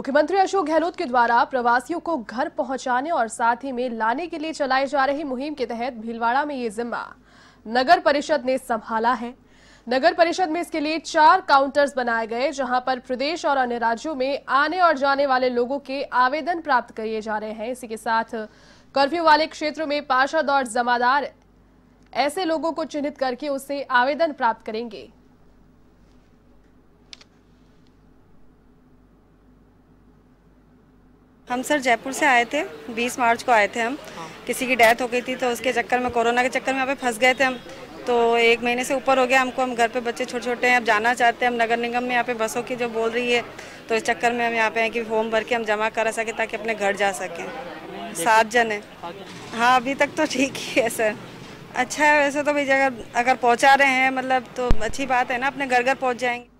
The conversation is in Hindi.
मुख्यमंत्री अशोक गहलोत के द्वारा प्रवासियों को घर पहुंचाने और साथ ही में लाने के लिए चलाई जा रही मुहिम के तहत भीलवाड़ा में ये जिम्मा नगर परिषद ने संभाला है नगर परिषद में इसके लिए चार काउंटर्स बनाए गए जहां पर प्रदेश और अन्य राज्यों में आने और जाने वाले लोगों के आवेदन प्राप्त किए जा रहे हैं इसी के साथ कर्फ्यू वाले क्षेत्रों में पार्षद और जमादार ऐसे लोगों को चिन्हित करके उसे आवेदन प्राप्त करेंगे हम सर जयपुर से आए थे 20 मार्च को आए थे हम हाँ। किसी की डेथ हो गई थी तो उसके चक्कर में कोरोना के चक्कर में यहाँ पे फंस गए थे हम तो एक महीने से ऊपर हो गया हमको हम घर पे बच्चे छोटे छोटे हैं अब जाना चाहते हैं हम नगर निगम में यहाँ पे बसों की जो बोल रही है तो इस चक्कर में हम यहाँ पे हैं कि फॉर्म भर के हम जमा करा सकें ताकि अपने घर जा सकें सात जन है हाँ अभी तक तो ठीक ही है सर अच्छा है वैसे तो भाई अगर अगर पहुँचा रहे हैं मतलब तो अच्छी बात है ना अपने घर घर पहुँच जाएंगे